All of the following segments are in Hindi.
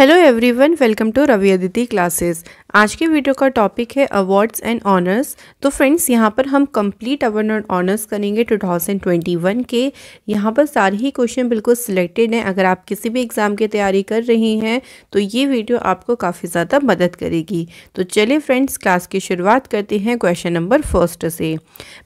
Hello everyone, welcome to Ravi Aditi classes. आज के वीडियो का टॉपिक है अवार्ड्स एंड ऑनर्स तो फ्रेंड्स यहाँ पर हम कंप्लीट अवार्ड एंड ऑनर्स करेंगे 2021 के यहाँ पर सारे ही क्वेश्चन बिल्कुल सिलेक्टेड हैं अगर आप किसी भी एग्ज़ाम की तैयारी कर रहे हैं तो ये वीडियो आपको काफ़ी ज़्यादा मदद करेगी तो चलिए फ्रेंड्स क्लास की शुरुआत करते हैं क्वेश्चन नंबर फर्स्ट से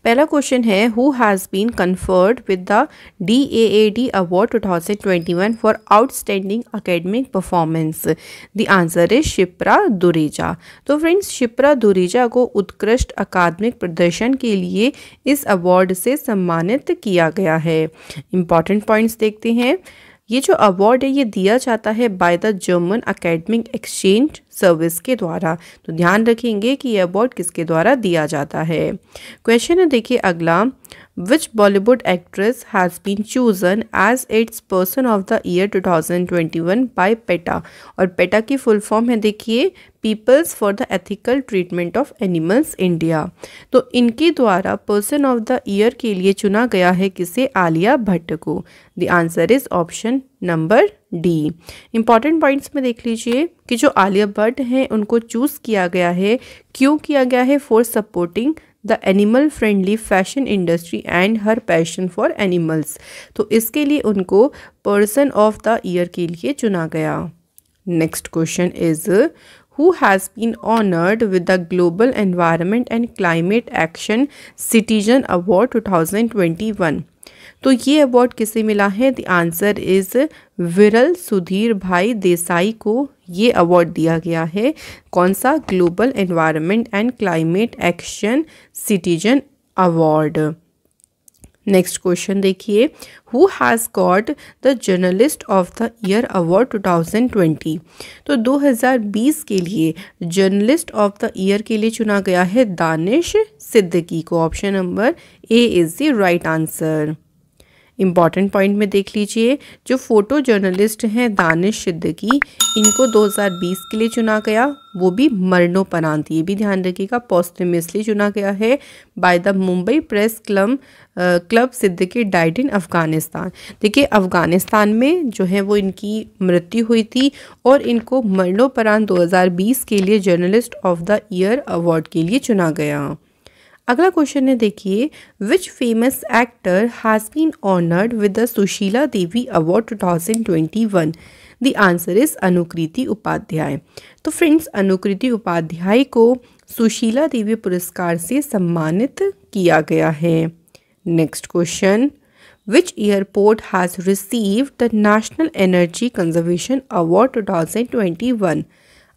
पहला क्वेश्चन है who has been conferred with the D A A D award two for outstanding academic performance the answer is Shipra Dureja था तो फ्रेंड्स शिप्रा दुरीजा को उत्कृष्ट अकादमिक प्रदर्शन के लिए इस अवार्ड से सम्मानित किया गया है इम्पॉर्टेंट पॉइंट्स देखते हैं ये जो अवार्ड है ये दिया जाता है by the German academic exchange service के द्वारा तो ध्यान रखेंगे कि ये अवार्ड किसके द्वारा दिया जाता है क्वेश्चन है देखिए अगला which Bollywood actress has been chosen as its person of the year 2021 by PETA और पेटा की फुल फॉर्म है देखिए people's for the ethical treatment of animals India तो इनके द्वारा पर्सन ऑफ द ईयर के लिए चुना गया है किसे आलिया भट्ट को the answer is option number D important points में देख लीजिए कि जो आलिया भट्ट हैं उनको चूज़ किया गया है क्यों किया गया है for supporting the animal friendly fashion industry and her passion for animals तो इसके लिए उनको पर्सन ऑफ द ईयर के लिए चुना गया next question is honoured with the global with and climate action citizen award two thousand twenty 2021. तो ये अवार्ड किसे मिला है द आंसर इज़ विरल सुधीर भाई देसाई को ये अवार्ड दिया गया है कौन सा global environment and climate action citizen award next question देखिए who has got the journalist of the year award 2020 तो 2020 के लिए जर्नलिस्ट ऑफ द ईयर के लिए चुना गया है दानिश सिद्दीकी को option number A is the right answer important point में देख लीजिए जो फ़ोटो जर्नलिस्ट हैं दानिश सिद्दकी इनको 2020 के लिए चुना गया वो भी मरणोपरांत ये भी ध्यान रखिएगा पॉस्टमेसली चुना गया है by the Mumbai press club club Siddiqui died in Afghanistan देखिए अफ़गानिस्तान में जो है वो इनकी मृत्यु हुई थी और इनको मरणोपरांत 2020 के लिए journalist of the year award के लिए चुना गया अगला क्वेश्चन है देखिए which famous actor has been honoured with the Sushila Devi award 2021 the answer is Anukriti Upadhyay तो फ्रेंड्स अनुकृति उपाध्याय को सुशीला देवी पुरस्कार से सम्मानित किया गया है next question receive the national energy conservation award two thousand twenty 2021?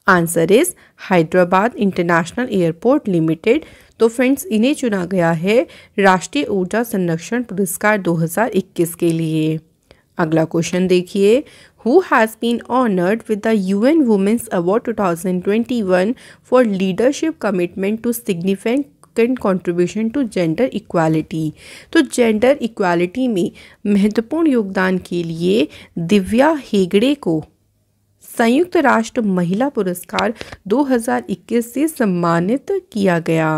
Answer is Hyderabad international airport limited तो फ्रेंड्स इन्हें चुना गया है राष्ट्रीय ऊर्जा संरक्षण पुरस्कार 2021 के लिए अगला क्वेश्चन देखिए who has been honoured with the U N women's award 2021 for leadership commitment to significant significant contribution to gender equality तो जेंडर इक्वालिटी में महत्वपूर्ण योगदान के लिए दिव्या हेगड़े को संयुक्त राष्ट्र महिला पुरस्कार 2021 से सम्मानित किया गया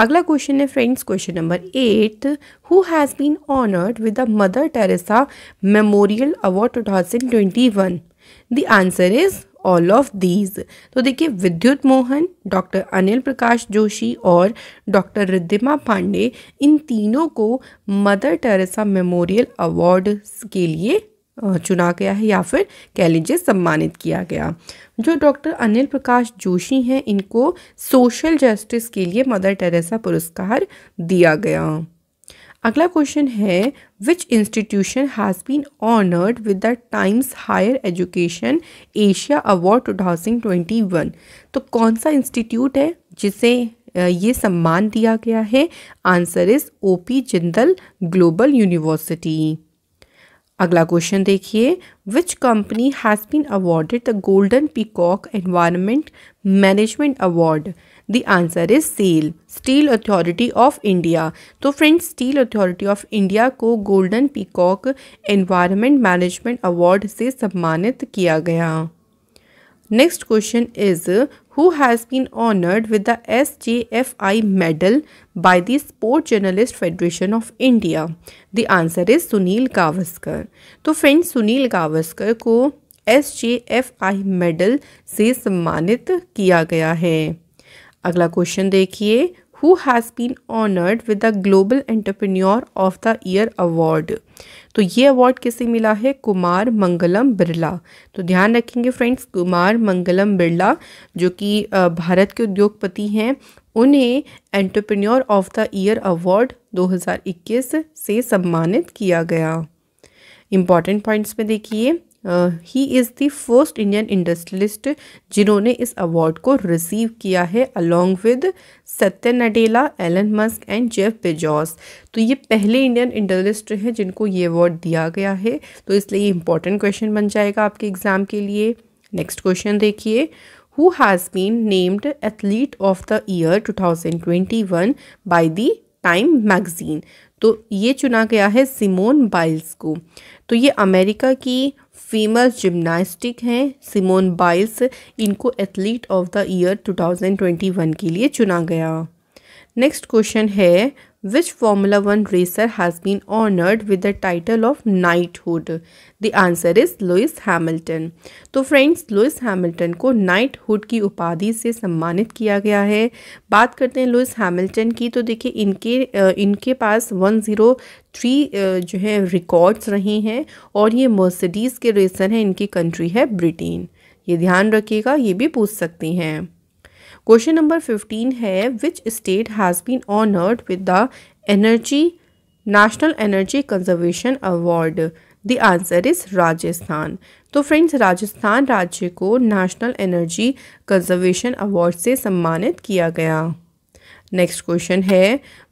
अगला क्वेश्चन है friends question number eight who has been honoured with the Mother Teresa memorial award 2021 the answer is all of these तो देखिए विद्युत मोहन डॉक्टर अनिल प्रकाश जोशी और डॉक्टर रिद्धिमा पांडे इन तीनों को मदर टेरेसा मेमोरियल अवार्ड के लिए चुना गया है या फिर कह लीजिए सम्मानित किया गया जो डॉक्टर अनिल प्रकाश जोशी हैं इनको सोशल जस्टिस के लिए मदर टेरेसा पुरस्कार दिया गया अगला क्वेश्चन है which institution has been honoured with the Times higher education Asia award two thousand twenty one तो कौन सा इंस्टीट्यूट है जिसे ये सम्मान दिया गया है answer is O P Jindal global university अगला क्वेश्चन देखिए which company has been awarded the golden peacock environment management award the answer is SAIL steel authority of India तो friends steel authority of India को golden peacock environment management award से सम्मानित किया गया next question is who has been honoured with the S J F I medal by the sport journalist federation of India the answer is Sunil Gavaskar तो फ्रेंड सुनील गावस्कर को S J F I medal से सम्मानित किया गया है अगला क्वेश्चन देखिए who has been honoured with the global entrepreneur of the year award तो ये अवार्ड किसे मिला है कुमार मंगलम बिरला तो ध्यान रखेंगे फ्रेंड्स कुमार मंगलम बिरला जो कि भारत के उद्योगपति हैं उन्हें entrepreneur of the year award 2021 से सम्मानित किया गया इम्पॉर्टेंट पॉइंट्स में देखिए he is the first Indian industrialist जिन्होंने इस अवार्ड को रिसीव किया है along with Satya Nadella Elon Musk and Jeff Bezos तो ये पहले इंडियन इंडस्ट्रियलिस्ट हैं जिनको ये अवार्ड दिया गया है तो इसलिए इंपॉर्टेंट क्वेश्चन बन जाएगा आपके एग्ज़ाम के लिए नेक्स्ट क्वेश्चन देखिए named athlete of the year two thousand twenty 2021 by the Time magazine तो ये चुना गया है सिमोन बाइल्स को तो ये अमेरिका की फीमेल जिम्नास्टिक हैं सिमोन बाइल्स इनको एथलीट ऑफ द ईयर 2021 के लिए चुना गया नेक्स्ट क्वेश्चन है Which Formula 1 racer has been honored with the title of knighthood? The answer is Lewis Hamilton तो friends lewis hamilton को knighthood की उपाधि से सम्मानित किया गया है बात करते हैं lewis hamilton की तो देखिए इनके इनके पास वन ज़ीरो थ्री जो है रिकॉर्ड्स रहे हैं और ये मर्सिडीज़ के रेसर हैं इनकी कंट्री है ब्रिटेन ये ध्यान रखिएगा ये भी पूछ सकती हैं क्वेश्चन नंबर फिफ्टीन है which state has been honoured with the energy national energy conservation award the answer is Rajasthan तो फ्रेंड्स राजस्थान राज्य को नेशनल एनर्जी कंजर्वेशन अवार्ड से सम्मानित किया गया नेक्स्ट क्वेश्चन है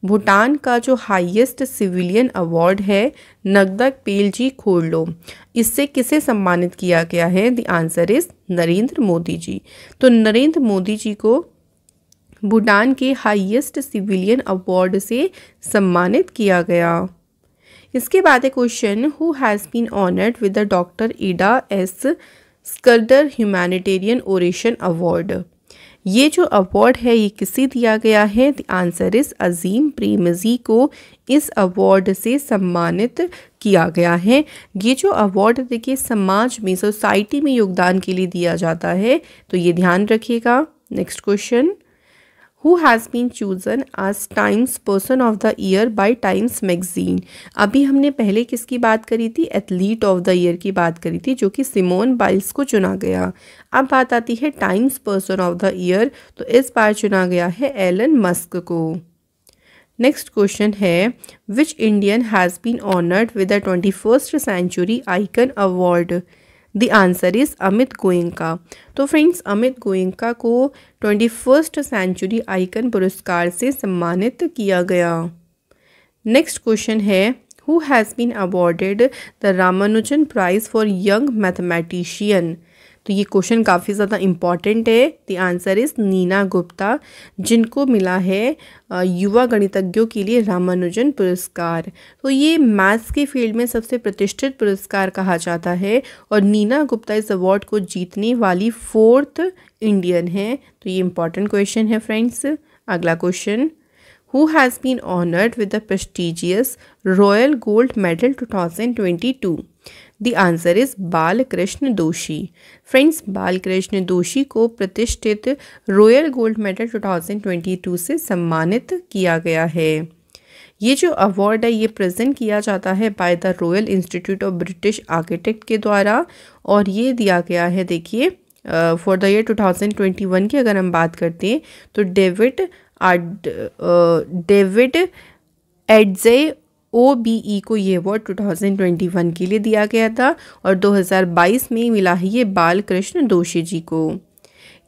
भूटान का जो हाईएस्ट सिविलियन अवार्ड है नगदक पेलजी खोलो इससे किसे सम्मानित किया गया है the answer is Narendra Modi ji तो नरेंद्र मोदी जी को भूटान के हाईएस्ट सिविलियन अवार्ड से सम्मानित किया गया इसके बाद है question who has been honoured with the doctor Ida S Scudder humanitarian oration award ये जो अवार्ड है ये किसे दिया गया है the answer is Azim Premji को इस अवार्ड से सम्मानित किया गया है ये जो अवार्ड देखिए समाज में सोसाइटी में योगदान के लिए दिया जाता है तो ये ध्यान रखिएगा next question who has been chosen as Time's person of the year by Times magazine अभी हमने पहले किसकी बात करी थी एथलीट ऑफ द ईयर की बात करी थी जो कि सिमोन बाइल्स को चुना गया अब बात आती है Time's person of the year तो इस बार चुना गया है एलन मस्क को नेक्स्ट क्वेश्चन है which Indian has been honoured with the twenty first century icon award the answer is Amit Goenka तो फ्रेंड्स अमित गोयंका को ट्वेंटी फर्स्ट सेंचुरी आइकन पुरस्कार से सम्मानित किया गया नेक्स्ट क्वेश्चन है who has been awarded the Ramanujan prize for young mathematician तो ये क्वेश्चन काफ़ी ज़्यादा इम्पॉर्टेंट है the answer is Neena Gupta जिनको मिला है युवा गणितज्ञों के लिए रामानुजन पुरस्कार तो ये मैथ्स के फील्ड में सबसे प्रतिष्ठित पुरस्कार कहा जाता है और नीना गुप्ता इस अवार्ड को जीतने वाली फोर्थ इंडियन है तो ये इम्पॉर्टेंट क्वेश्चन है फ्रेंड्स अगला question who has been honoured with the prestigious royal gold medal two the answer is Balkrishna Doshi friends Balkrishna दोषी को प्रतिष्ठित रॉयल गोल्ड मेडल 2022 से सम्मानित किया गया है ये जो अवार्ड है ये प्रेजेंट किया जाता है by the royal institute of British architect के द्वारा और ये दिया गया है देखिए फॉर द ईयर 2021 की अगर हम बात करते हैं तो David David Adjaye O B E को ये अवार्ड 2021 के लिए दिया गया था और 2022 में मिला ही ये बाल कृष्ण दोषी जी को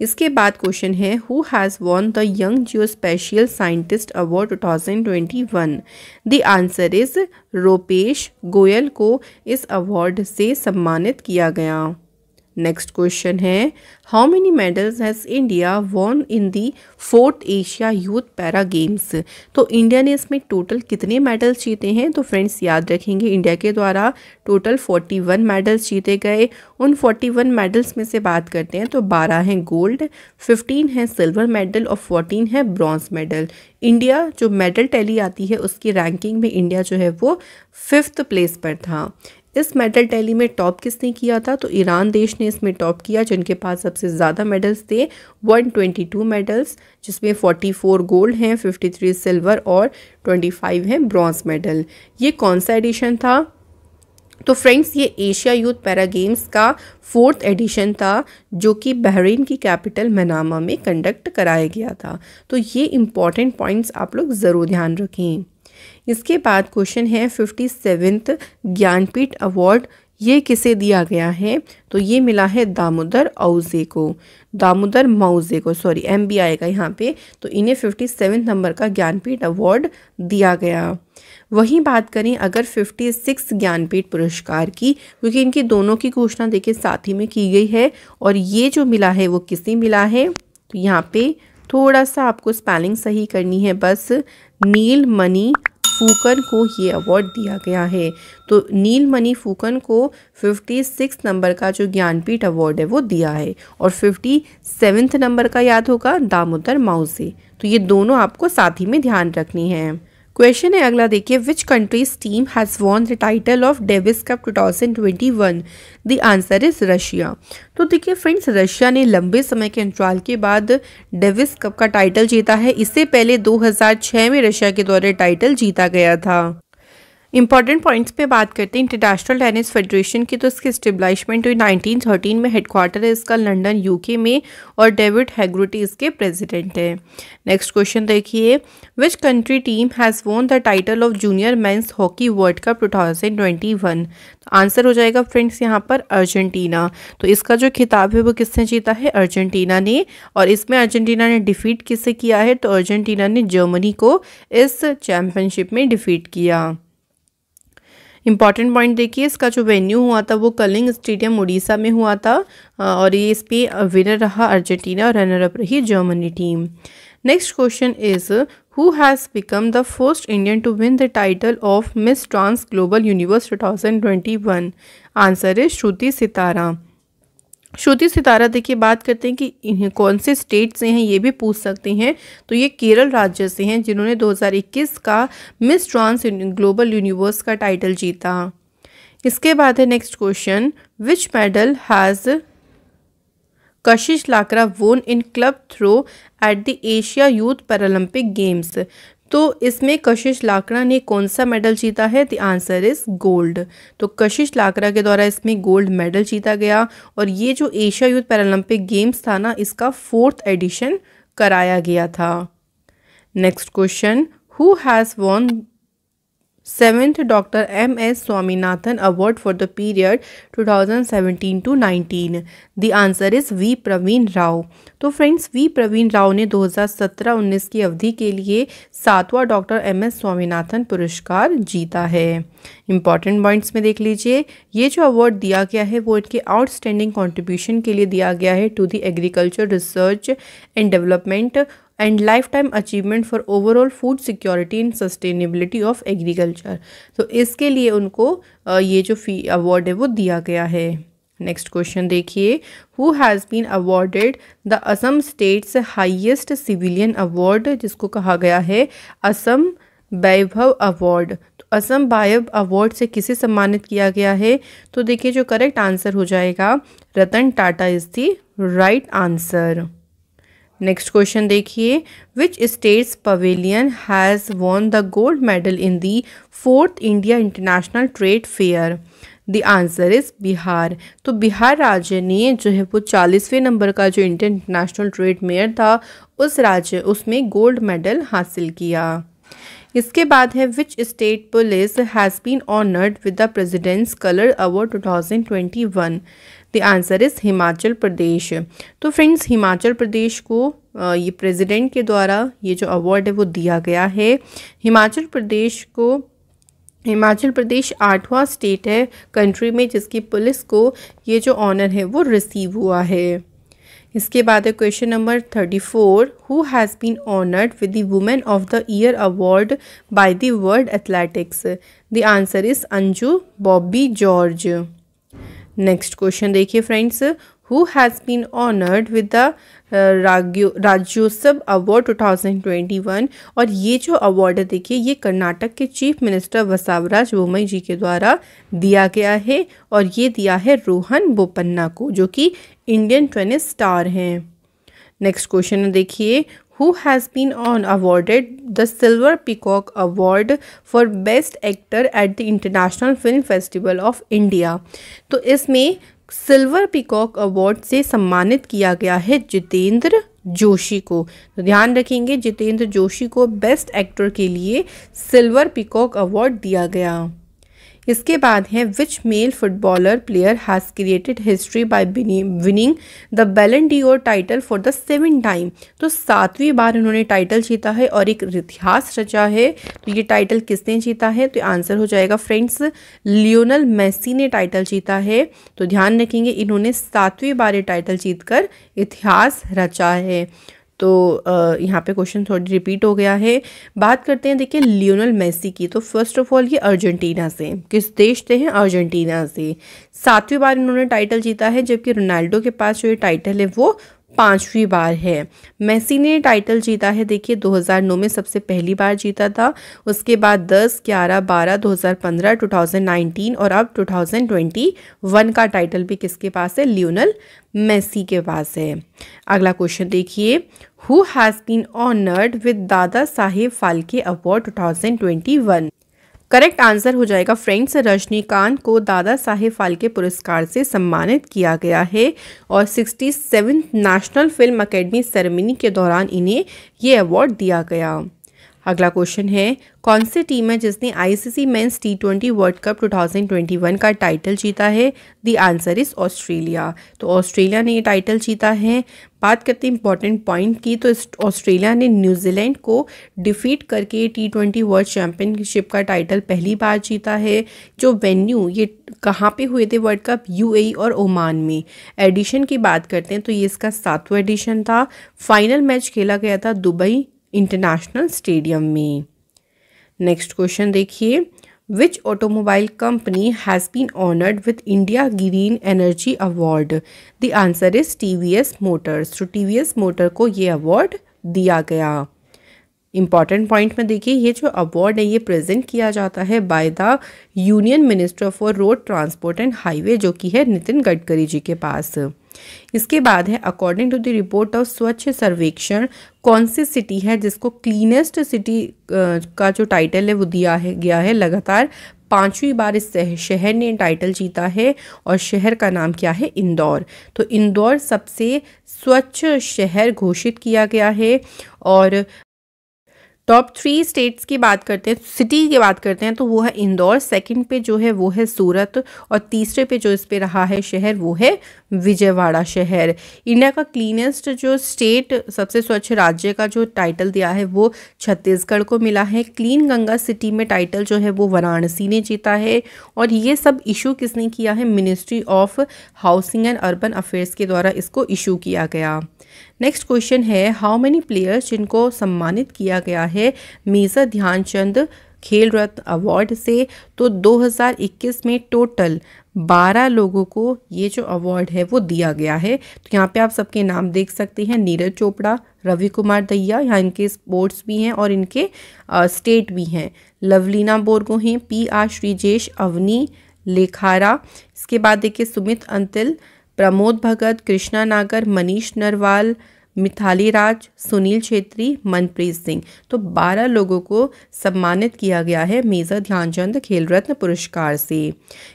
इसके बाद क्वेश्चन है who has won the young geospatial scientist award 2021 the answer is Ropesh Goyal को इस अवार्ड से सम्मानित किया गया नेक्स्ट क्वेश्चन है how many medals has India won in the fourth Asia youth para games तो इंडिया ने इसमें टोटल कितने मेडल्स जीते हैं तो फ्रेंड्स याद रखेंगे इंडिया के द्वारा टोटल 41 मेडल्स जीते गए उन 41 मेडल्स में से बात करते हैं तो 12 हैं गोल्ड 15 हैं सिल्वर मेडल और 14 है ब्रॉन्ज मेडल इंडिया जो मेडल टैली आती है उसकी रैंकिंग में इंडिया जो है वो फिफ्थ प्लेस पर था इस मेडल टैली में टॉप किसने किया था तो ईरान देश ने इसमें टॉप किया जिनके पास सबसे ज़्यादा मेडल्स थे 122 मेडल्स जिसमें 44 गोल्ड हैं 53 सिल्वर और 25 हैं ब्रॉन्ज मेडल ये कौन सा एडिशन था तो फ्रेंड्स ये एशिया यूथ पैरा गेम्स का फोर्थ एडिशन था जो कि बहरीन की कैपिटल मनामा में कंडक्ट कराया गया था तो ये इम्पॉर्टेंट पॉइंट्स आप लोग ज़रूर ध्यान रखें इसके बाद क्वेश्चन है फिफ्टी सेवेंथ ज्ञानपीठ अवार्ड ये किसे दिया गया है तो ये मिला है दामोदर औजे को दामोदर माउजे को सॉरी एम बी आएगा यहाँ पे तो इन्हें फिफ्टी सेवन नंबर का ज्ञानपीठ अवार्ड दिया गया वहीं बात करें अगर फिफ्टी सिक्स ज्ञानपीठ पुरस्कार की क्योंकि इनकी दोनों की घोषणा देखिए साथ ही में की गई है और ये जो मिला है वो किसे मिला है तो यहाँ पे थोड़ा सा आपको स्पेलिंग सही करनी है बस नील मनी फूकन को ये अवार्ड दिया गया है तो नीलमणि फूकन को फिफ्टी सिक्स नंबर का जो ज्ञानपीठ अवार्ड है वो दिया है और फिफ्टी नंबर का याद होगा दामोदर माउसी तो ये दोनों आपको साथ ही में ध्यान रखनी है क्वेश्चन है अगला देखिए which countries team has won the title of Davis cup 2021 the answer is Russia तो देखिए फ्रेंड्स रशिया ने लंबे समय के अंतराल के बाद डेविस कप का टाइटल जीता है इससे पहले 2006 में रशिया के द्वारा टाइटल जीता गया था इंपॉर्टेंट पॉइंट्स पे बात करते हैं इंटरनेशनल टेनिस फेडरेशन की तो इसकी इस्टेब्लिशमेंट हुई 1913 में हेडक्वार्टर है इसका लंदन यूके में और डेविड हैग्रोटी इसके प्रेसिडेंट हैं नेक्स्ट क्वेश्चन देखिए which country team has won the title of junior men's hockey world cup two thousand twenty one answer हो जाएगा फ्रेंड्स यहाँ पर अर्जेंटीना तो इसका जो खिताब है वो किसने जीता है अर्जेंटीना ने और इसमें अर्जेंटीना ने डिफीट किसे किया है तो अर्जेंटीना ने जर्मनी को इस चैम्पियनशिप में डिफीट किया इंपॉर्टेंट पॉइंट देखिए इसका जो वेन्यू हुआ था वो कलिंग स्टेडियम उड़ीसा में हुआ था और ये इस पर विनर रहा अर्जेंटीना और रनर अप रही Germany team next question is who has become the first Indian to win the title of miss trans global universe two answer is Shruti Sitara Shruti Sitara देखिए बात करते हैं कि इन्हें कौन से स्टेट से हैं ये भी पूछ सकते हैं तो ये केरल राज्य से हैं जिन्होंने 2021 का मिस ट्रांस ग्लोबल यूनिवर्स का टाइटल जीता इसके बाद है next question which medal has Kashish Lakra won in club throw at the Asia youth paralympic games तो इसमें कशिश लाकड़ा ने कौन सा मेडल जीता है द आंसर इज़ गोल्ड तो कशिश लाकड़ा के द्वारा इसमें गोल्ड मेडल जीता गया और ये जो एशिया यूथ पैरालंपिक गेम्स था ना इसका फोर्थ एडिशन कराया गया था next question who has won seventh doctor M S Swaminathan award for the period 2017 to 19 the answer is V Praveen Rao तो फ्रेंड्स वी प्रवीण राव ने 2017-19 की अवधि के लिए सातवां डॉक्टर एम एस स्वामीनाथन पुरस्कार जीता है इंपॉर्टेंट पॉइंट्स में देख लीजिए ये जो अवार्ड दिया गया है वो इनके आउटस्टैंडिंग कॉन्ट्रीब्यूशन के लिए दिया गया है to the agriculture research and development and life time achievement for overall food security and sustainability of agriculture तो इसके लिए उनको ये जो फी अवार्ड है वो दिया गया है नेक्स्ट क्वेश्चन देखिए who has been awarded the Assam state's highest civilian award जिसको कहा गया है असम वैभव अवार्ड तो असम वायव अवार्ड से किसे सम्मानित किया गया है तो देखिए जो करेक्ट आंसर हो जाएगा Ratan Tata is the right answer next question देखिए which state's pavilion has won the gold medal in the fourth India international trade fair the answer is Bihar तो बिहार राज्य ने जो है वो चालीसवें नंबर का जो इंडियन इंटरनेशनल ट्रेड मेयर था उस राज्य उसमें गोल्ड मेडल हासिल किया इसके बाद है which state police has been honoured with the president's colour award 2021 the answer is Himachal Pradesh तो फ्रेंड्स हिमाचल प्रदेश को ये प्रेसिडेंट के द्वारा ये जो अवार्ड है वो दिया गया है हिमाचल प्रदेश को हिमाचल प्रदेश आठवां स्टेट है कंट्री में जिसकी पुलिस को ये जो ऑनर है वो रिसीव हुआ है इसके बाद है question number thirty four who has been honoured with the women of the year award by the world athletics the answer is Anju Bobby George next question देखिए friends who has been honoured with the Rajyotsava award 2021 और ये जो अवार्ड है देखिए ये कर्नाटक के चीफ मिनिस्टर बसावराज बोमई जी के द्वारा दिया गया है और ये दिया है रोहन बोपन्ना को जो कि इंडियन टेनिस स्टार हैं नेक्स्ट क्वेश्चन देखिए who has been on awarded the Silver Peacock Award for Best Actor at the International Film Festival of India. to isme silver peacock award से सम्मानित किया गया है जितेंद्र जोशी को तो ध्यान रखेंगे जितेंद्र जोशी को बेस्ट एक्टर के लिए सिल्वर पिकॉक अवार्ड दिया गया इसके बाद है which male footballer player has created history by winning the Ballon d'Or title for the seven time तो सातवीं बार उन्होंने टाइटल जीता है और एक इतिहास रचा है तो ये टाइटल किसने जीता है तो आंसर हो जाएगा फ्रेंड्स लियोनल मेसी ने टाइटल जीता है तो ध्यान रखेंगे इन्होंने सातवीं बार ये टाइटल जीतकर इतिहास रचा है तो यहाँ पे क्वेश्चन थोड़ी रिपीट हो गया है बात करते हैं देखिए लियोनल मेसी की तो फर्स्ट ऑफ ऑल ये अर्जेंटीना से किस देश से हैं अर्जेंटीना से सातवीं बार इन्होंने टाइटल जीता है जबकि रोनाल्डो के पास जो ये टाइटल है वो पांचवी बार है मेसी ने टाइटल जीता है देखिए 2009 में सबसे पहली बार जीता था उसके बाद 10, 11, 12, 2015, 2019 और अब 2021 का टाइटल भी किसके पास है लियोनल मेसी के पास है अगला क्वेश्चन देखिए who has been honoured with Dada Saheb Phalke award 2021. Correct answer हो जाएगा फ्रेंड्स रजनीकांत को दादा साहेब फाल्के पुरस्कार से सम्मानित किया गया है और sixty national film academy ceremony के दौरान इन्हें ये अवार्ड दिया गया अगला क्वेश्चन है कौन सी टीम है जिसने ICC men's T twenty world cup 2021 का टाइटल जीता है दी आंसर इज़ ऑस्ट्रेलिया तो ऑस्ट्रेलिया ने ये टाइटल जीता है बात करते हैं इंपॉर्टेंट पॉइंट की तो ऑस्ट्रेलिया ने न्यूजीलैंड को डिफीट करके टी ट्वेंटी वर्ल्ड चैंपियनशिप का टाइटल पहली बार जीता है जो वेन्यू ये कहाँ पे हुए थे वर्ल्ड कप यू और ओमान में एडिशन की बात करते हैं तो ये इसका सातवा एडिशन था फाइनल मैच खेला गया था दुबई इंटरनेशनल स्टेडियम में नेक्स्ट क्वेश्चन देखिए which automobile company has been honoured with India green energy award the answer is T V S motors तो टी वी एस मोटर को ये अवार्ड दिया गया इम्पॉर्टेंट पॉइंट में देखिए ये जो अवार्ड है ये प्रेजेंट किया जाता है by the union minister for road transport and highway जो कि है नितिन गडकरी जी के पास इसके बाद है according to the report of Swachh Survekshan कौन सी सिटी है जिसको क्लीनेस्ट सिटी का जो टाइटल है वो दिया है गया है लगातार पांचवी बार इस शहर ने टाइटल जीता है और शहर का नाम क्या है इंदौर तो इंदौर सबसे स्वच्छ शहर घोषित किया गया है और टॉप थ्री स्टेट्स की बात करते हैं सिटी की बात करते हैं तो वो है इंदौर सेकंड पे जो है वो है सूरत और तीसरे पे जो इस पे रहा है शहर वो है विजयवाड़ा शहर इंडिया का क्लीनेस्ट जो स्टेट सबसे स्वच्छ राज्य का जो टाइटल दिया है वो छत्तीसगढ़ को मिला है क्लीन गंगा सिटी में टाइटल जो है वो वाराणसी ने जीता है और ये सब इशू किसने किया है ministry of housing and urban affairs के द्वारा इसको इशू किया गया नेक्स्ट क्वेश्चन है हाउ मेनी प्लेयर्स जिनको सम्मानित किया गया है मेजर ध्यानचंद खेल रत्न अवार्ड से तो 2021 में टोटल 12 लोगों को ये जो अवार्ड है वो दिया गया है तो यहाँ पे आप सबके नाम देख सकते हैं नीरज चोपड़ा रवि कुमार दैया यहाँ इनके स्पोर्ट्स भी हैं और इनके आ, स्टेट भी हैं लवलीना बोरगोहें पी आर श्रीजेश अवनी लेखारा इसके बाद देखिए सुमित अंतिल प्रमोद भगत कृष्णा नागर मनीष नरवाल मिथाली राज सुनील छेत्री मनप्रीत सिंह तो 12 लोगों को सम्मानित किया गया है मेजर ध्यानचंद खेल रत्न पुरस्कार से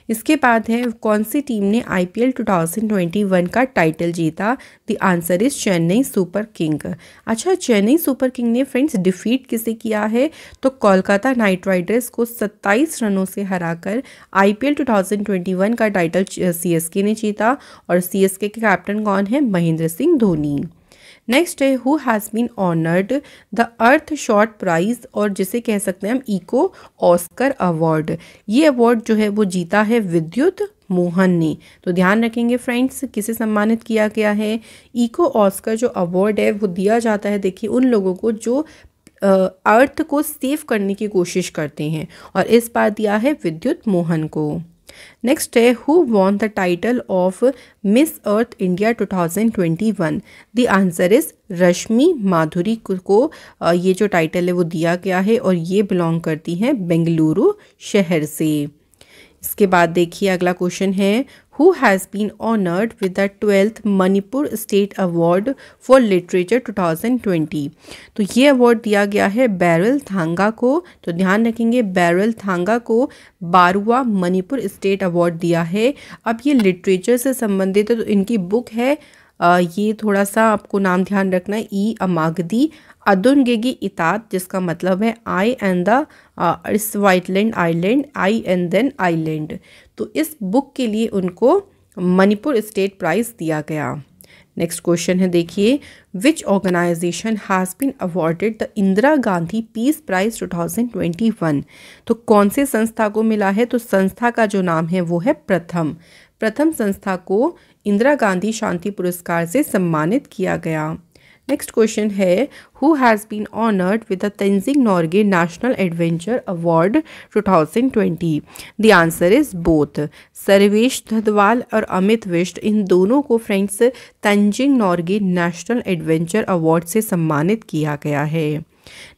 इसके बाद है कौन सी टीम ने आईपीएल 2021 का टाइटल जीता the answer is Chennai super king अच्छा चेन्नई सुपर किंग ने फ्रेंड्स डिफीट किसे किया है तो कोलकाता नाइट राइडर्स को 27 रनों से हरा कर आई का टाइटल सी ने जीता और सी के कैप्टन कौन है महेंद्र सिंह धोनी नेक्स्ट है who has been honoured the earthshot prize और जिसे कह सकते हैं हम इको ऑस्कर अवार्ड ये अवार्ड जो है वो जीता है विद्युत मोहन ने तो ध्यान रखेंगे फ्रेंड्स किसे सम्मानित किया गया है इको ऑस्कर जो अवार्ड है वो दिया जाता है देखिए उन लोगों को जो अर्थ को सेव करने की कोशिश करते हैं और इस बार दिया है विद्युत मोहन को नेक्स्ट है who won the title of miss earth India 2021 the answer is Rashmi Madhuri को ये जो टाइटल है वो दिया गया है और ये बिलोंग करती हैं बेंगलुरु शहर से इसके बाद देखिए अगला क्वेश्चन है who has been honored with the 12th Manipur state award for literature 2020 तो ये अवार्ड दिया गया है बैरल थांगा को तो ध्यान रखेंगे बैरल थांगा को बारवा मणिपुर स्टेट अवार्ड दिया है अब ये लिटरेचर से संबंधित है तो इनकी बुक है ये थोड़ा सा आपको नाम ध्यान रखना है ई अमागदी अदुनगेगी इतात जिसका मतलब है आई and the is white land island I and then island तो इस बुक के लिए उनको मणिपुर स्टेट प्राइज़ दिया गया नेक्स्ट क्वेश्चन है देखिए which organisation has been awarded the Indira Gandhi peace prize 2021 तो कौन से संस्था को मिला है तो संस्था का जो नाम है वो है प्रथम प्रथम संस्था को इंदिरा गांधी शांति पुरस्कार से सम्मानित किया गया नेक्स्ट क्वेश्चन है who has been honoured with the Tenzing Norgay national adventure award 2020 the answer is both Sarvesh Dhadwal और अमित विष्ट इन दोनों को friends Tenzing Norgay national adventure award से सम्मानित किया गया है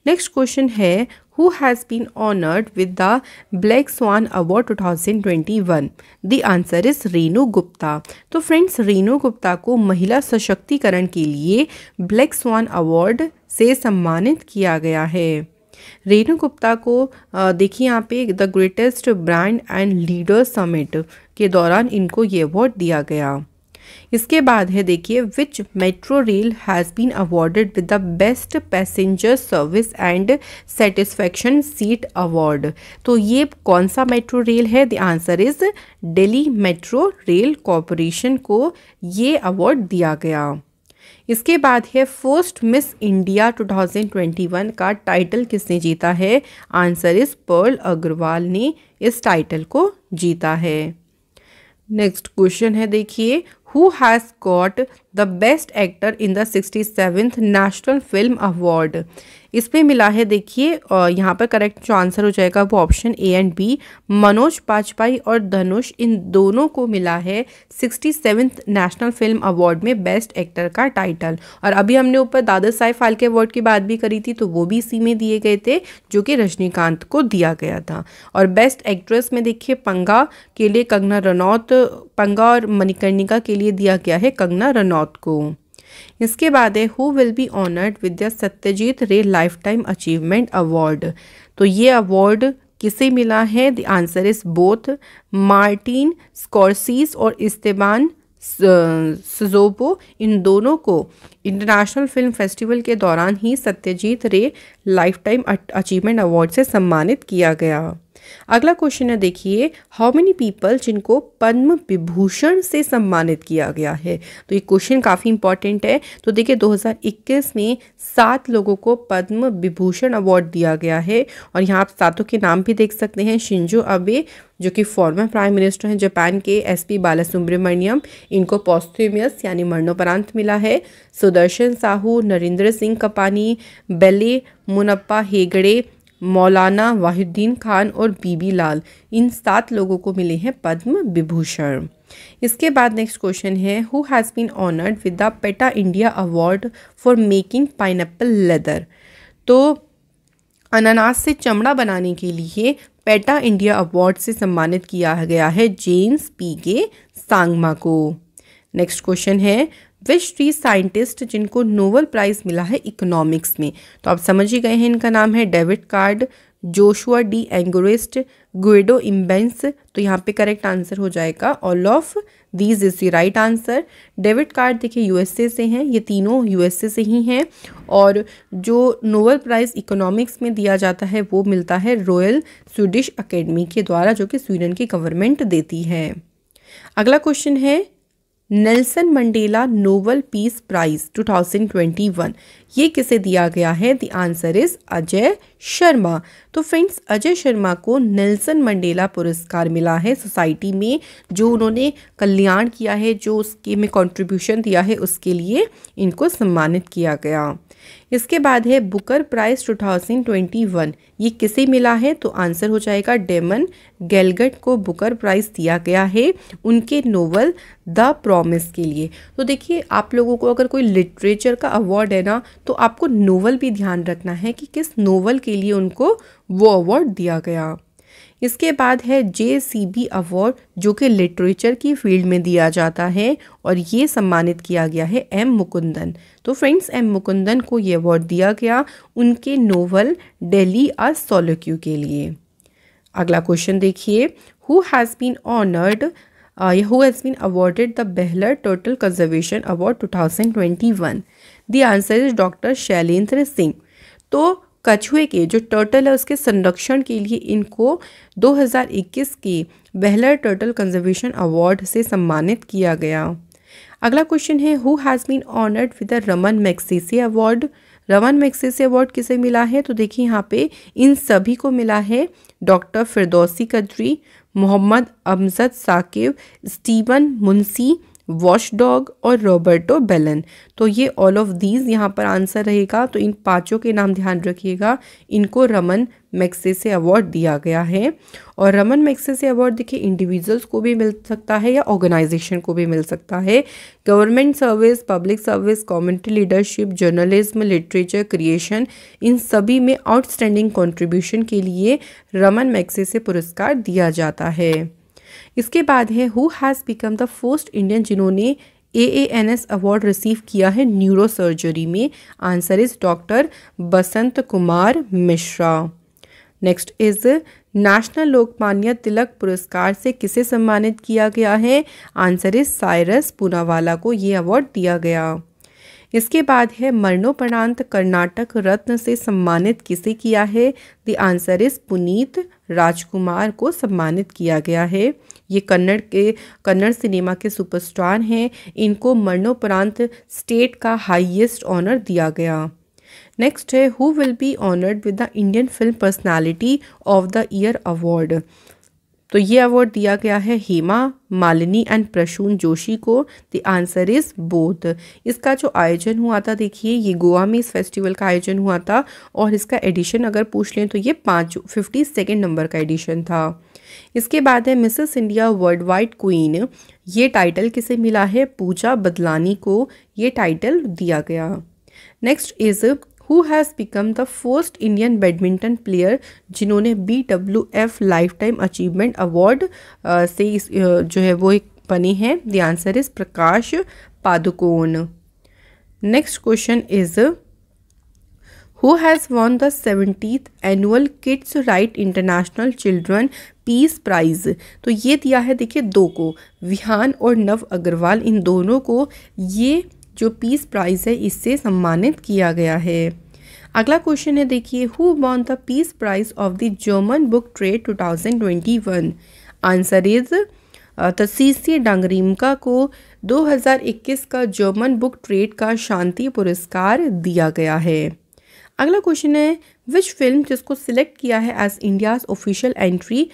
नेक्स्ट क्वेश्चन है who has been honoured with the black swan award 2021 the answer is Renu Gupta तो फ्रेंड्स रेनू गुप्ता को महिला सशक्तिकरण के लिए ब्लैक स्वान अवार्ड से सम्मानित किया गया है रेणु गुप्ता को देखिए यहाँ पे the greatest brand and leader summit के दौरान इनको ये अवार्ड दिया गया इसके बाद है देखिए which metro rail has been awarded with the best passenger service and satisfaction seat award तो ये कौन सा मेट्रो रेल है the answer is Delhi metro rail corporation को ये अवार्ड दिया गया इसके बाद है फर्स्ट मिस इंडिया 2021 का टाइटल किसने जीता है आंसर इज पर्ल अग्रवाल ने इस टाइटल को जीता है नेक्स्ट क्वेश्चन है देखिए who has got the best actor in the sixty seventh national film award इसमें मिला है देखिए यहाँ पर करेक्ट जो आंसर हो जाएगा वो option A and B Manoj Bajpayee और धनुष इन दोनों को मिला है sixty seventh national film award में बेस्ट एक्टर का टाइटल और अभी हमने ऊपर दादा साहेब फाल्के अवार्ड की बात भी करी थी तो वो भी इसी में दिए गए थे जो कि रजनीकांत को दिया गया था और बेस्ट एक्ट्रेस में देखिए पंगा के लिए कंगना रनौत पंगा और मणिकर्णिका के लिए दिया गया है कंगना रनौत नॉट को इसके बाद है who will be honoured with the Satyajit Ray life time achievement award तो ये अवार्ड किसे मिला है the answer is both Martin Scorsese और इस्तेमान सजोबो uh, इन दोनों को इंटरनेशनल फिल्म फेस्टिवल के दौरान ही Satyajit Ray life time achievement award से सम्मानित किया गया अगला क्वेश्चन है देखिए हाउ मेनी पीपल जिनको पद्म विभूषण से सम्मानित किया गया है तो ये क्वेश्चन काफ़ी इंपॉर्टेंट है तो देखिए 2021 में सात लोगों को पद्म विभूषण अवार्ड दिया गया है और यहाँ आप सातों के नाम भी देख सकते हैं शिंजो अबे जो कि फॉर्मर प्राइम मिनिस्टर हैं जापान के एस पी बालासुब्रमण्यम इनको पॉस्थ्यूमियस यानी मरणोपरांत मिला है सुदर्शन साहू नरेंद्र सिंह कपानी बेले मुनप्पा हेगड़े मौलाना वाहिद्दीन खान और बीबी लाल इन सात लोगों को मिले हैं पद्म विभूषण इसके बाद नेक्स्ट क्वेश्चन है who has been honoured with the PETA India award for making pineapple leather तो अनानास से चमड़ा बनाने के लिए पेटा इंडिया अवार्ड से सम्मानित किया गया है जेम्स पी के सांगमा को नेक्स्ट क्वेश्चन है विश थ्री साइंटिस्ट जिनको नोबल प्राइज़ मिला है इकोनॉमिक्स में तो आप समझ ही गए हैं इनका नाम है David Card Joshua D Angrist Guido Imbens तो यहाँ पे करेक्ट आंसर हो जाएगा all of these is the right answer David Card देखिए यूएसए से हैं ये तीनों यूएसए से ही हैं और जो नोबल प्राइज़ इकोनॉमिक्स में दिया जाता है वो मिलता है रॉयल स्वीडिश अकेडमी के द्वारा जो कि स्वीडन की गवर्नमेंट देती है अगला क्वेश्चन है Nelson Mandela Nobel Peace Prize 2021 ये किसे दिया गया है the answer is Ajay Sharma तो फ्रेंड्स अजय शर्मा को नेल्सन मंडेला पुरस्कार मिला है सोसाइटी में जो उन्होंने कल्याण किया है जो उसके में कंट्रीब्यूशन दिया है उसके लिए इनको सम्मानित किया गया इसके बाद है बुकर प्राइज 2021 ये किसे मिला है तो आंसर हो जाएगा डेमन गेलगट को बुकर प्राइज दिया गया है उनके नोवल द प्रॉमिस के लिए तो देखिए आप लोगों को अगर कोई लिटरेचर का अवार्ड है ना तो आपको नोवल भी ध्यान रखना है कि किस नोवल के लिए उनको वो अवार्ड दिया गया इसके बाद है जे सी बी अवार्ड जो कि लिटरेचर की फील्ड में दिया जाता है और ये सम्मानित किया गया है एम मुकुंदन तो फ्रेंड्स एम मुकुंदन को ये अवार्ड दिया गया उनके नोवल डेली आ सोलोक्यू के लिए अगला क्वेश्चन देखिए who has been honoured who has been awarded the Behler turtle conservation award one the answer is doctor Shailendra Singh तो कछुए के जो टर्टल है उसके संरक्षण के लिए इनको 2021 के बेहलर टर्टल कंजर्वेशन अवार्ड से सम्मानित किया गया अगला क्वेश्चन है who has been honoured with the Ramon Magsaysay award Ramon Magsaysay award किसे मिला है तो देखिए यहाँ पे इन सभी को मिला है doctor Firdausi Qadri Mohammad Amjad Saqib Steven Muncy Watchdoc और रॉबर्टो बेलन तो ये ऑल ऑफ दीज यहाँ पर आंसर रहेगा तो इन पांचों के नाम ध्यान रखिएगा इनको रमन मैक्से से अवार्ड दिया गया है और रमन मैक्से से अवार्ड देखिए इंडिविजुअल्स को भी मिल सकता है या ऑर्गेनाइजेशन को भी मिल सकता है government service public service community leadership journalism literature creation इन सभी में आउटस्टैंडिंग कॉन्ट्रीब्यूशन के लिए रमन मैक्से से पुरस्कार दिया जाता है इसके बाद है who has become the first Indian जिन्होंने A A N S award receive किया है न्यूरो सर्जरी में answer is doctor Basant Kumar Mishra next is national Lokmanya Tilak Puraskar से किसे सम्मानित किया गया है आंसर इज साइरस पूनावाला को ये अवार्ड दिया गया इसके बाद है मरणोपरांत कर्नाटक रत्न से सम्मानित किसे किया है the answer is Puneeth Rajkumar को सम्मानित किया गया है ये कन्नड़ के कन्नड़ सिनेमा के सुपरस्टार हैं इनको मरणोपरांत स्टेट का हाईएस्ट ऑनर दिया गया नेक्स्ट है who will be honoured with the Indian film personality of the year award तो ये अवार्ड दिया गया है हेमा मालिनी एंड प्रशून जोशी को द आंसर इज बोथ इसका जो आयोजन हुआ था देखिए ये गोवा में इस फेस्टिवल का आयोजन हुआ था और इसका एडिशन अगर पूछ लें तो ये पाँच फिफ्टी सेकेंड नंबर का एडिशन था इसके बाद है Mrs India worldwide queen ये टाइटल किसे मिला है पूजा बदलानी को ये टाइटल दिया गया next is who has become the first Indian badminton player जिन्होंने B W F life time achievement award से इस जो है वो बने हैं the answer is Prakash Padukone next question is who has won the seventieth annual kids right international children peace prize तो ये दिया है देखिए दो को विहान और नव अग्रवाल इन दोनों को ये जो पीस प्राइज़ है इससे सम्मानित किया गया है अगला क्वेश्चन है देखिए who won the peace prize of the German book trade 2021 answer is Tsitsi Dangarembga को 2021 का जर्मन बुक ट्रेड का शांति पुरस्कार दिया गया है अगला क्वेश्चन है विच फिल्म जिसको सिलेक्ट किया है as India's official entry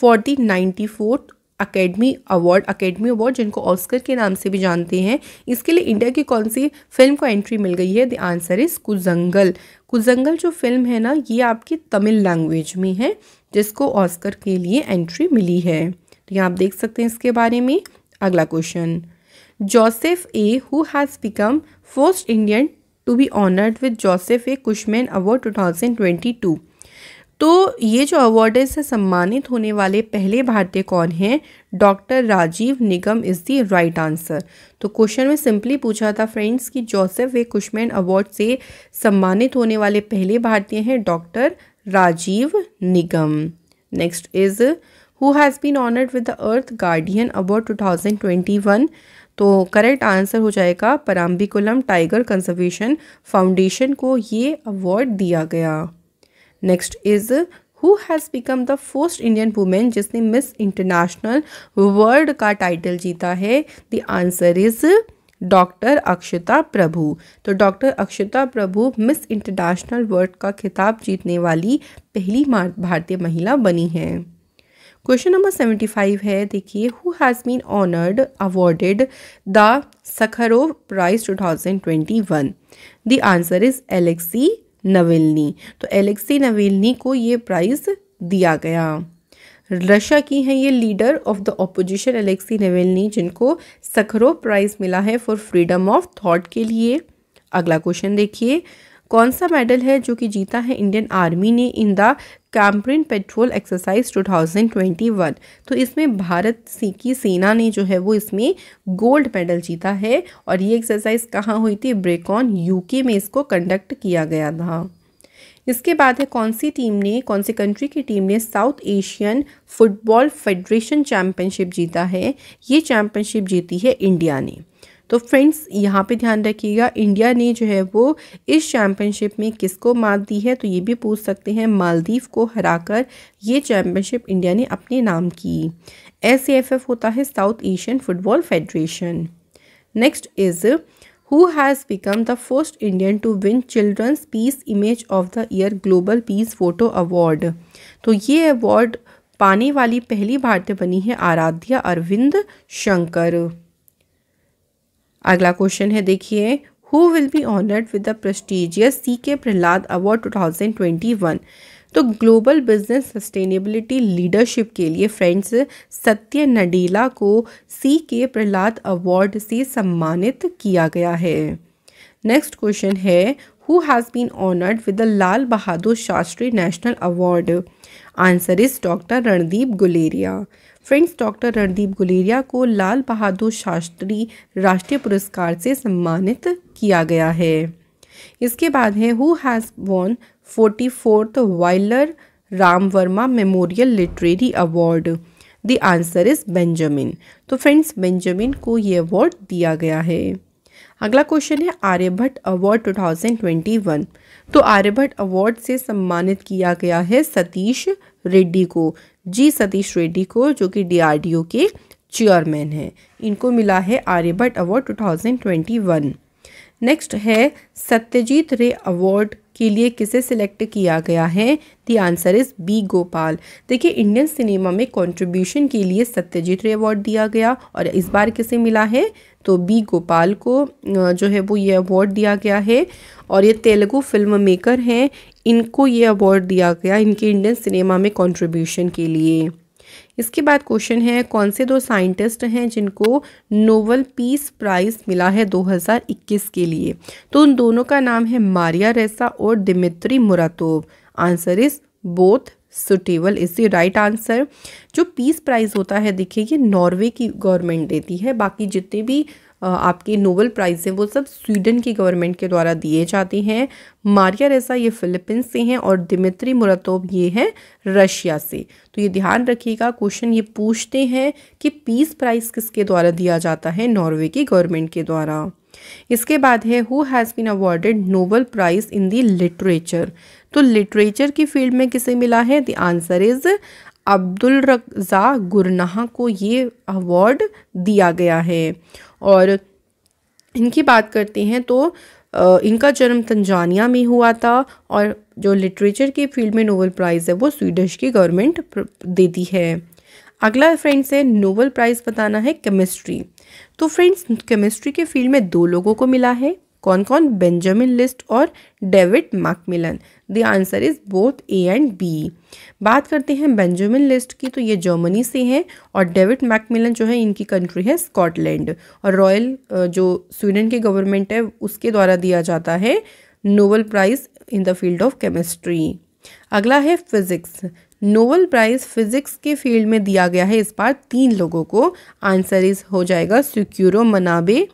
for the ninety fourth academy award academy award जिनको ऑस्कर के नाम से भी जानते हैं इसके लिए इंडिया की कौन सी फिल्म को एंट्री मिल गई है the answer is Koozhangal Koozhangal जो फिल्म है ना ये आपकी तमिल लैंग्वेज में है जिसको ऑस्कर के लिए एंट्री मिली है तो यहाँ आप देख सकते हैं इसके बारे में अगला question Joseph A who has become first Indian to be honoured with Joseph A Cushman award two thousand twenty two तो ये जो अवार्ड से सम्मानित होने वाले पहले भारतीय कौन हैं doctor Rajiv Nigam is the right answer तो क्वेश्चन में सिंपली पूछा था फ्रेंड्स कि जोसेफ वे कुशमैन अवार्ड से सम्मानित होने वाले पहले भारतीय हैं doctor Rajiv Nigam next is who has been honoured with the earth guardian award to तो करेक्ट आंसर हो जाएगा पराम्बिकुलम टाइगर कंजर्वेशन फाउंडेशन को ये अवार्ड दिया गया next is who has become the first Indian women जिसने मिस इंटरनेशनल वर्ल्ड का टाइटल जीता है the answer is doctor Akshata Prabhu तो doctor Akshata Prabhu miss international world का खिताब जीतने वाली पहली भारतीय महिला बनी हैं क्वेश्चन नंबर सेवेंटी फाइव है देखिए who has been honoured awarded the Sakharov prize two thousand twenty one the answer is Alexei Navalny तो एलेक्सी नवेलनी को ये प्राइज़ दिया गया रशिया की हैं ये leader of the opposition Alexei Navalny जिनको सखरो प्राइज़ मिला है फॉर फ्रीडम ऑफ थॉट के लिए अगला क्वेश्चन देखिए कौन सा मेडल है जो कि जीता है इंडियन आर्मी ने in the Cambrian patrol exercise 2021 तो इसमें भारत की सेना ने जो है वो इसमें गोल्ड मेडल जीता है और ये एक्सरसाइज कहाँ हुई थी ब्रेकॉन यूके में इसको कंडक्ट किया गया था इसके बाद है कौन सी टीम ने कौन सी कंट्री की टीम ने South Asian football federation championship जीता है ये चैम्पियनशिप जीती है इंडिया ने तो फ्रेंड्स यहाँ पे ध्यान रखिएगा इंडिया ने जो है वो इस चैम्पियनशिप में किसको मात दी है तो ये भी पूछ सकते हैं मालदीव को हराकर ये चैम्पियनशिप इंडिया ने अपने नाम की एस होता है South Asian football federation next is who has become the first Indian to win Children's Peace Image of the Year Global Peace Photo Award. तो ये अवार्ड पाने वाली पहली भारतीय बनी है आराध्या अरविंद शंकर अगला क्वेश्चन है देखिए who will be honoured with the prestigious C K Prahalad award 2021 तो ग्लोबल बिजनेस सस्टेनेबिलिटी लीडरशिप के लिए फ्रेंड्स सत्य नडीला को सी के प्रहलाद अवार्ड से सम्मानित किया गया है नेक्स्ट क्वेश्चन है who has been honoured with the Lal Bahadur Shastri national award answer is doctor Randeep Guleria friends doctor Randeep Guleria को लाल बहादुर शास्त्री राष्ट्रीय पुरस्कार से सम्मानित किया गया है इसके बाद है who has won forty fourth Vayalar Rama Varma memorial literary award the answer is Benyamin तो फ्रेंड्स बेंजामिन को ये अवार्ड दिया गया है अगला क्वेश्चन है Aryabhatta award two thousand twenty one तो आर्यभट्ट अवार्ड से सम्मानित किया गया है सतीश रेड्डी को जी सतीश रेड्डी को जो कि डीआरडीओ के चेयरमैन हैं इनको मिला है आर्यभट्ट अवार्ड 2021 नेक्स्ट है सत्यजीत रे अवार्ड के लिए किसे सिलेक्ट किया गया है the answer is B Gopal देखिए इंडियन सिनेमा में कंट्रीब्यूशन के लिए सत्यजीत रे अवार्ड दिया गया और इस बार किसे मिला है तो बी गोपाल को जो है वो ये अवार्ड दिया गया है और ये तेलुगु फिल्म मेकर हैं इनको ये अवार्ड दिया गया इनके इंडियन सिनेमा में कॉन्ट्रीब्यूशन के लिए इसके बाद क्वेश्चन है कौन से दो साइंटिस्ट हैं जिनको नोवल पीस प्राइज़ मिला है 2021 के लिए तो उन दोनों का नाम है मारिया रेसा और Dmitry Muratov answer is both suitable is the right answer जो पीस प्राइज़ होता है देखिए ये नॉर्वे की गवर्नमेंट देती है बाकी जितने भी आपके नोबल प्राइज़ हैं वो सब स्वीडन की गवर्नमेंट के द्वारा दिए जाते हैं मारिया रेसा ये फिलीपींस से हैं और दिमित्री मुरतोब ये हैं रशिया से तो ये ध्यान रखिएगा क्वेश्चन ये पूछते हैं कि पीस प्राइज़ किसके द्वारा दिया जाता है नॉर्वे की गवर्नमेंट के द्वारा इसके बाद है who has been awarded Nobel prize in the literature तो लिटरेचर की फील्ड में किसे मिला है the answer is Abdulrazak Gurnah को ये अवार्ड दिया गया है और इनकी बात करते हैं तो इनका जन्म तंजानिया में हुआ था और जो लिटरेचर के फील्ड में नोबल प्राइज़ है वो स्वीडिश की गवर्नमेंट देती है अगला फ्रेंड्स है नोबल प्राइज़ बताना है केमिस्ट्री तो फ्रेंड्स केमिस्ट्री के फील्ड में दो लोगों को मिला है कौन कौन बेंजामिन लिस्ट और David MacMillan the answer is both A and B बात करते हैं बेंजामिन लिस्ट की तो ये जर्मनी से हैं और डेविड मैकमिलन जो है इनकी कंट्री है स्कॉटलैंड और रॉयल जो स्वीडन की गवर्नमेंट है उसके द्वारा दिया जाता है Nobel prize in the field of chemistry अगला है फिज़िक्स नोबल प्राइज़ फिज़िक्स के फील्ड में दिया गया है इस बार तीन लोगों को आंसर इज हो जाएगा सिक्यूरो मनाबे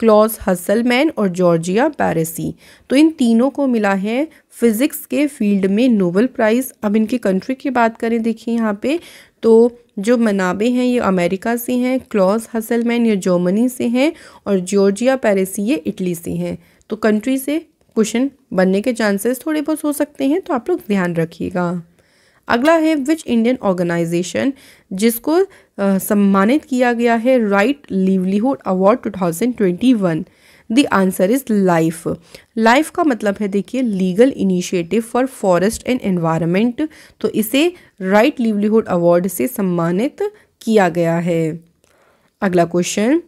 क्लॉज हसलमैन और जॉर्जिया पैरेसी तो इन तीनों को मिला है फिज़िक्स के फील्ड में नोबल प्राइज़ अब इनकी कंट्री की बात करें देखिए यहाँ पे तो जो मनाबे हैं ये अमेरिका से हैं क्लॉज हसलमैन ये जर्मनी से हैं और जॉर्जिया पैरेसी ये इटली से हैं तो कंट्री से क्वेश्चन बनने के चांसेस थोड़े बहुत हो सकते हैं तो आप लोग ध्यान रखिएगा अगला है विच इंडियन ऑर्गेनाइजेशन जिसको सम्मानित किया गया है right livelihood award 2021 the answer is LIFE LIFE का मतलब है देखिए legal initiative for forest and environment तो इसे राइट लिवलीहुड अवार्ड से सम्मानित किया गया है अगला question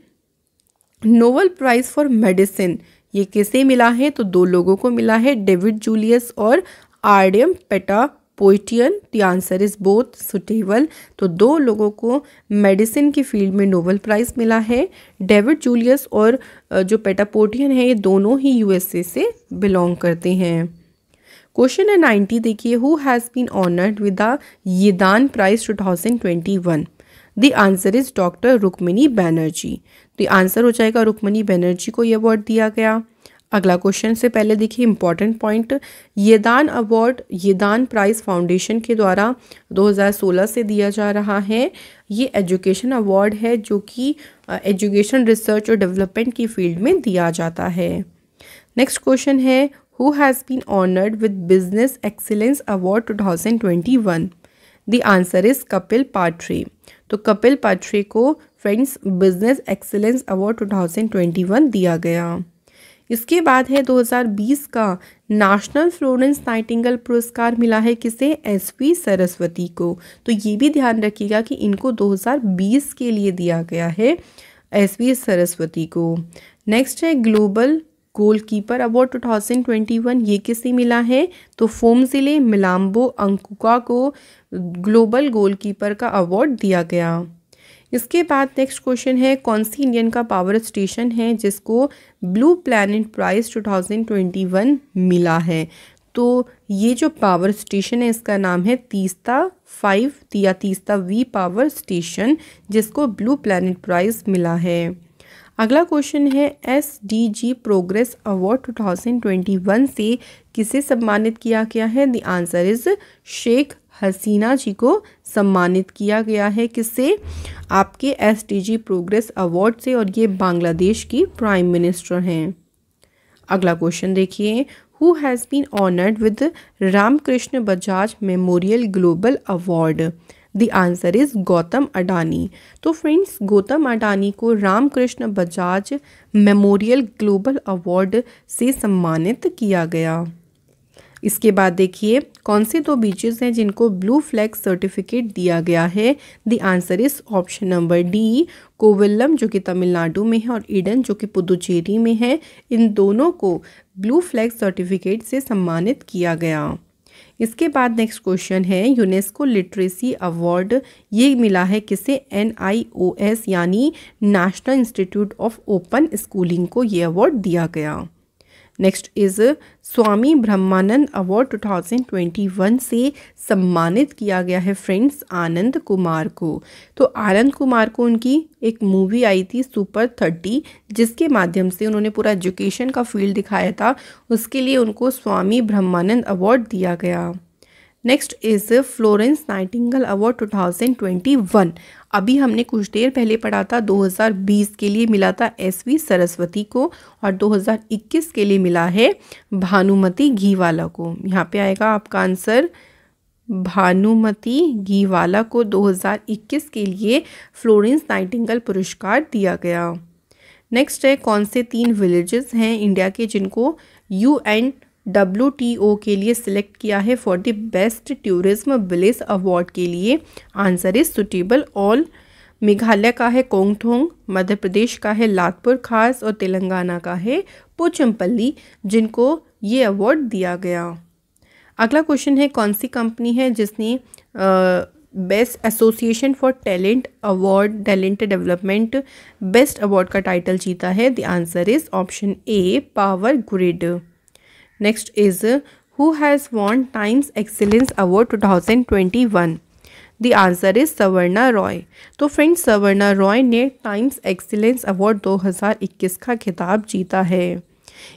Nobel prize for medicine ये किसे मिला है तो दो लोगों को मिला है डेविड जूलियस और Ardem Patapoutian the answer is both suitable तो दो लोगों को मेडिसिन की फील्ड में नोबल प्राइज़ मिला है डेविड जूलियस और जो पेटापोटियन है ये दोनों ही यूएसए से बिलोंग करते हैं क्वेश्चन है नाइन्टी देखिए who has been honoured with the Yidan prize two thousand twenty one the answer is doctor Rukmini Banerjee तो आंसर हो जाएगा रुक्मिनी बैनर्जी को ये अवार्ड दिया गया अगला क्वेश्चन से पहले देखिए इंपॉर्टेंट पॉइंट ये दान अवार्ड ये दान प्राइज फाउंडेशन के द्वारा 2016 से दिया जा रहा है ये एजुकेशन अवार्ड है जो कि एजुकेशन रिसर्च और डेवलपमेंट की फील्ड में दिया जाता है नेक्स्ट क्वेश्चन है who has been honoured with business excellence award two thousand twenty one the answer is Kapil Pathre तो कपिल पाठरे को फ्रेंड्स बिजनेस एक्सीलेंस अवार्ड टू दिया गया इसके बाद है 2020 का नेशनल फ्लोरेंस नाइटिंगल पुरस्कार मिला है किसे एस वी सरस्वती को तो ये भी ध्यान रखिएगा कि इनको 2020 के लिए दिया गया है एस वी सरस्वती को नेक्स्ट है ग्लोबल गोलकीपर अवार्ड 2021 ये किसे मिला है तो फोम ज़िले मिलाम्बो अंकुका को ग्लोबल गोलकीपर का अवार्ड दिया गया इसके बाद नेक्स्ट क्वेश्चन है कौन सी इंडियन का पावर स्टेशन है जिसको ब्लू प्लानट प्राइज टू मिला है तो ये जो पावर स्टेशन है इसका नाम है तीस्ता फाइव या तीस्ता वी पावर स्टेशन जिसको ब्लू प्लानट प्राइज मिला है अगला क्वेश्चन है S D G progress award 2021 से किसे सम्मानित किया गया है the answer is Sheikh Hasina ji को सम्मानित किया गया है किससे आपके एस प्रोग्रेस अवार्ड से और ये बांग्लादेश की प्राइम मिनिस्टर हैं अगला क्वेश्चन देखिए who has been honoured with Ramkrishna Bajaj memorial global award the answer is Gautam Adani तो फ्रेंड्स गौतम अडानी को Ramkrishna Bajaj memorial global award से सम्मानित किया गया इसके बाद देखिए कौन से दो बीचेस हैं जिनको ब्लू फ्लैग सर्टिफिकेट दिया गया है the answer is option number D Kovalam जो कि तमिलनाडु में है और ईडन जो कि पुदुचेरी में है इन दोनों को ब्लू फ्लैग सर्टिफिकेट से सम्मानित किया गया इसके बाद नेक्स्ट क्वेश्चन है यूनेस्को लिटरेसी अवार्ड ये मिला है किसे एन यानी national institute of open schooling को ये अवार्ड दिया गया next is Swami Brahmanand award 2021 से सम्मानित किया गया है फ्रेंड्स आनंद कुमार को तो आनंद कुमार को उनकी एक मूवी आई थी सुपर थर्टी जिसके माध्यम से उन्होंने पूरा एजुकेशन का फील्ड दिखाया था उसके लिए उनको स्वामी ब्रह्मानंद अवार्ड दिया गया next is Florence Nightingale award 2021 अभी हमने कुछ देर पहले पढ़ा था 2020 के लिए मिला था एसवी सरस्वती को और 2021 के लिए मिला है भानुमति घीवाला को यहाँ पे आएगा आपका आंसर भानुमति घीवाला को 2021 के लिए फ्लोरेंस नाइटिंगल पुरस्कार दिया गया नेक्स्ट है कौन से तीन विलेजेस हैं इंडिया के जिनको यू एंड डब्ल्यू के लिए सिलेक्ट किया है for the best tourism village award के लिए answer is suitable all Meghalaya का है कोंगथोंग मध्य प्रदेश का है लातपुर खास और तेलंगाना का है पोचमपल्ली जिनको ये अवार्ड दिया गया अगला क्वेश्चन है कौन सी कंपनी है जिसने best association for talent award talent development best award का टाइटल जीता है the answer is option A power grid next is who has won times excellence award two thousand twenty one the answer is Savarna Roy तो फ्रेंड्स सवर्णा रॉय ने टाइम्स एक्सीलेंस अवार्ड दो हज़ार इक्कीस का खिताब जीता है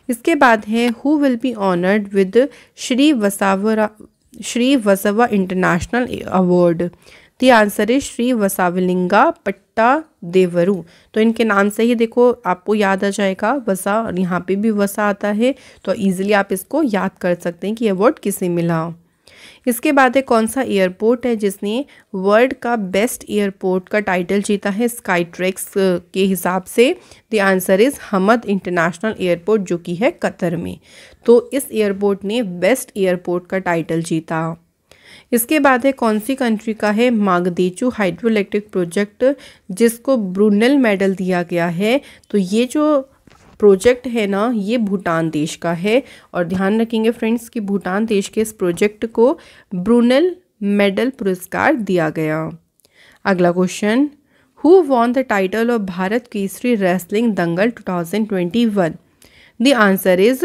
इसके बाद है who will be honoured with Shri Vasavara Shri Vasava international award the answer is Shri Vasavalinga Patta Devaru तो इनके नाम से ही देखो आपको याद आ जाएगा वसा और यहाँ पे भी वसा आता है तो ईजिली आप इसको याद कर सकते हैं कि अवॉर्ड किसे मिला इसके बाद है कौन सा एयरपोर्ट है जिसने वर्ल्ड का बेस्ट एयरपोर्ट का टाइटल जीता है स्काई ट्रैक्स के हिसाब से the answer is Hamad international airport जो कि है कतर में तो इस एयरपोर्ट ने बेस्ट एयरपोर्ट का टाइटल जीता इसके बाद है कौन सी कंट्री का है मागदेचू हाइड्रो इलेक्ट्रिक प्रोजेक्ट जिसको ब्रूनल मेडल दिया गया है तो ये जो प्रोजेक्ट है ना ये भूटान देश का है और ध्यान रखेंगे फ्रेंड्स कि भूटान देश के इस प्रोजेक्ट को ब्रूनल मेडल पुरस्कार दिया गया अगला question who won the title of Bharat Kesari wrestling Dangal 2021 the answer is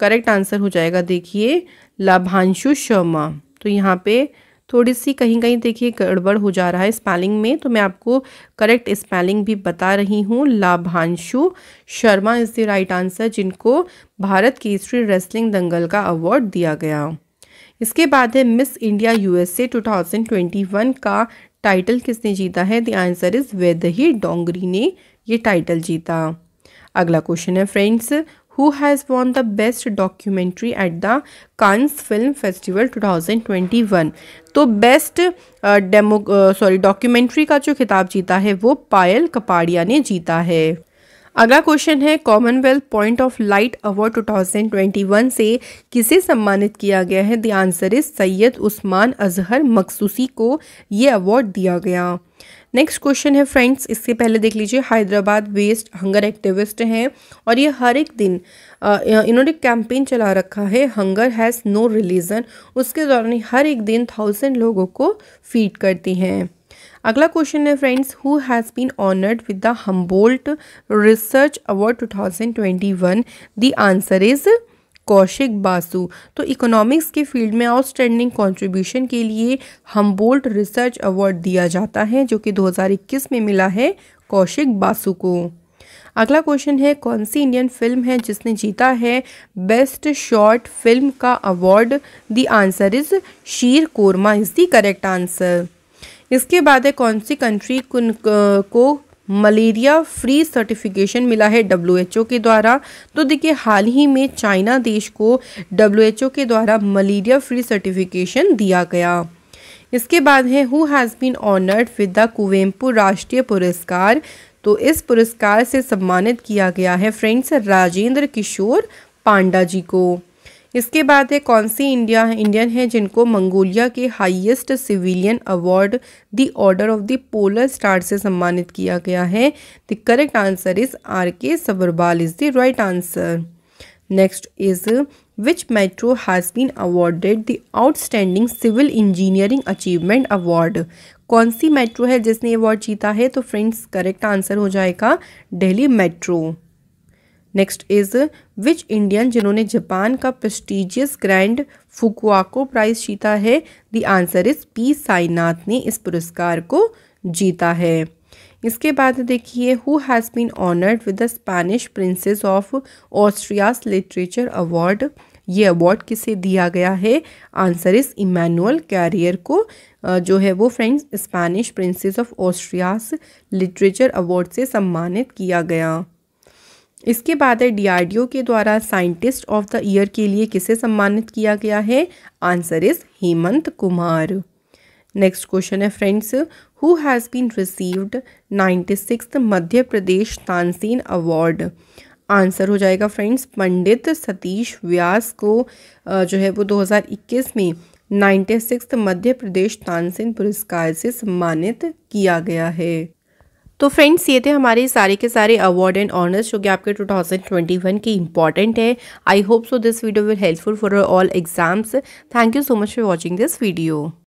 correct answer हो जाएगा देखिए लाभांशु शर्मा तो यहाँ पे थोड़ी सी कहीं कहीं देखिए गड़बड़ हो जा रहा है स्पेलिंग में तो मैं आपको करेक्ट स्पेलिंग भी बता रही हूँ Labhanshu Sharma is the right answer जिनको भारत की हिस्ट्री रेसलिंग दंगल का अवार्ड दिया गया इसके बाद है मिस इंडिया यूएसए 2021 का टाइटल किसने जीता है the answer is Vaidehi Dongre ने ये टाइटल जीता अगला क्वेश्चन है friends who has won the best documentary at the Cannes Film Festival 2021 तो बेस्ट डेमो सॉरी डॉक्यूमेंट्री का जो खिताब जीता है वो पायल कपाड़िया ने जीता है अगला क्वेश्चन है commonwealth point of light award 2021 से किसे सम्मानित किया गया है the answer is Syed Usman Azhar Maqsusi को ये अवार्ड दिया गया नेक्स्ट क्वेश्चन है फ्रेंड्स इससे पहले देख लीजिए हैदराबाद वेस्ट हंगर एक्टिविस्ट हैं और ये हर एक दिन इन्होंने कैंपेन चला रखा है हंगर हैज़ नो रिलीजन उसके दौरान हर एक दिन थाउजेंड लोगों को फीड करती हैं अगला क्वेश्चन है friends who has been honoured with the Humboldt research award 2021 the answer is Kaushik Basu तो इकोनॉमिक्स के फील्ड में आउटस्टैंडिंग कंट्रीब्यूशन के लिए हम्बोल्ट रिसर्च अवार्ड दिया जाता है जो कि 2021 में मिला है कौशिक बासु को अगला क्वेश्चन है कौन सी इंडियन फिल्म है जिसने जीता है बेस्ट शॉर्ट फिल्म का award the answer is Sheer Qorma is the correct answer इसके बाद है कौन सी कंट्री को मलेरिया फ्री सर्टिफिकेशन मिला है डब्ल्यू के द्वारा तो देखिए हाल ही में चाइना देश को डब्ल्यू के द्वारा मलेरिया फ्री सर्टिफिकेशन दिया गया इसके बाद है who has been honoured with the Kuvempu राष्ट्रीय पुरस्कार तो इस पुरस्कार से सम्मानित किया गया है फ्रेंड्स राजेंद्र किशोर पांडा जी को इसके बाद है कौन सी इंडिया इंडियन है जिनको मंगोलिया के highest civilian award the order of the polar star से सम्मानित किया गया है the correct answer is R K Sabharwal is the right answer next is which metro has been awarded the outstanding civil engineering achievement award कौन सी मेट्रो है जिसने अवार्ड जीता है तो फ्रेंड्स करेक्ट आंसर हो जाएगा Delhi metro next is which Indian जिन्होंने जापान का प्रेस्टिजियस ग्रैंड फुकुआको प्राइज जीता है the answer is P Sainath ने इस पुरस्कार को जीता है इसके बाद देखिए who has been honoured with the Spanish princess of Asturias literature award ये अवार्ड किसे दिया गया है आंसर इज इमैनुअल कैरियर को जो है वो friends Spanish princess of Asturias literature award से सम्मानित किया गया इसके बाद है डीआरडीओ के द्वारा साइंटिस्ट ऑफ द ईयर के लिए किसे सम्मानित किया गया है answer is Hemant Kumar next question है friends who has been received ninety six Madhya Pradesh Tansen award answer हो जाएगा फ्रेंड्स पंडित सतीश व्यास को जो है वो 2021 में नाइन्टी सिक्स मध्य प्रदेश तानसेन पुरस्कार से सम्मानित किया गया है तो फ्रेंड्स ये थे हमारे सारे के सारे अवार्ड एंड ऑनर्स जो कि आपके 2021 के इंपॉर्टेंट है I hope so this video will helpful for all exams thank you so much for watching this video